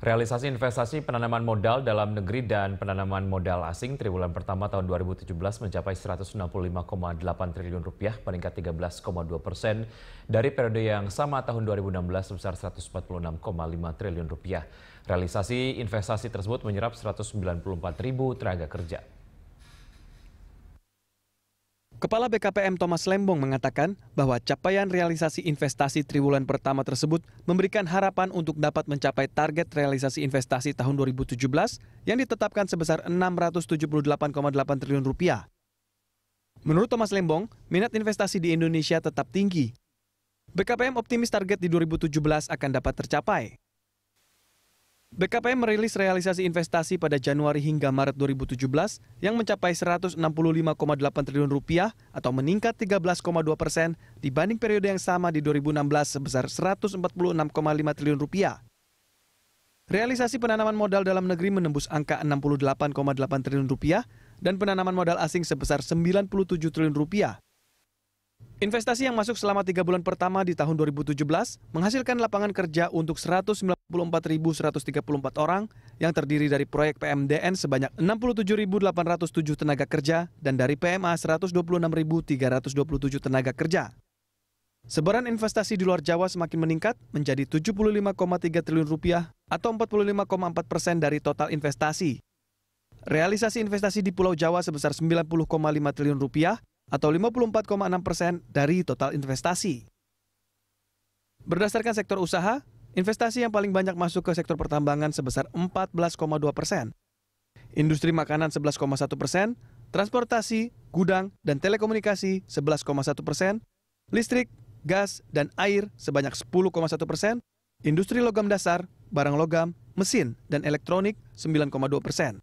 Realisasi investasi penanaman modal dalam negeri dan penanaman modal asing triwulan pertama tahun 2017 mencapai 165,8 triliun rupiah, peningkat 13,2 persen dari periode yang sama tahun 2016 sebesar 146,5 triliun rupiah. Realisasi investasi tersebut menyerap 194 ribu tenaga kerja. Kepala BKPM Thomas Lembong mengatakan bahwa capaian realisasi investasi triwulan pertama tersebut memberikan harapan untuk dapat mencapai target realisasi investasi tahun 2017 yang ditetapkan sebesar 678,8 triliun rupiah. Menurut Thomas Lembong, minat investasi di Indonesia tetap tinggi. BKPM optimis target di 2017 akan dapat tercapai bkpm merilis realisasi investasi pada januari hingga maret 2017 yang mencapai 165,8 triliun rupiah atau meningkat 13,2 persen dibanding periode yang sama di 2016 sebesar 146,5 triliun rupiah. Realisasi penanaman modal dalam negeri menembus angka 68,8 triliun rupiah dan penanaman modal asing sebesar 97 triliun rupiah. Investasi yang masuk selama tiga bulan pertama di tahun 2017 menghasilkan lapangan kerja untuk 194.134 orang yang terdiri dari proyek PMDN sebanyak 67.807 tenaga kerja dan dari PMA 126.327 tenaga kerja. Sebaran investasi di luar Jawa semakin meningkat menjadi 75,3 triliun rupiah atau 45,4 persen dari total investasi. Realisasi investasi di Pulau Jawa sebesar 90,5 triliun rupiah atau 54,6 persen dari total investasi. Berdasarkan sektor usaha, investasi yang paling banyak masuk ke sektor pertambangan sebesar 14,2 persen, industri makanan 11,1 persen, transportasi, gudang, dan telekomunikasi 11,1 persen, listrik, gas, dan air sebanyak 10,1 persen, industri logam dasar, barang logam, mesin, dan elektronik 9,2 persen.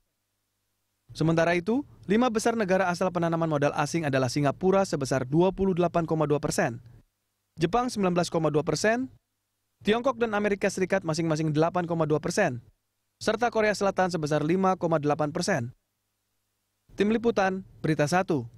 Sementara itu, Lima besar negara asal penanaman modal asing adalah Singapura sebesar 28,2 persen, Jepang 19,2 persen, Tiongkok dan Amerika Serikat masing-masing 8,2 persen, serta Korea Selatan sebesar 5,8 persen. Tim Liputan, Berita 1.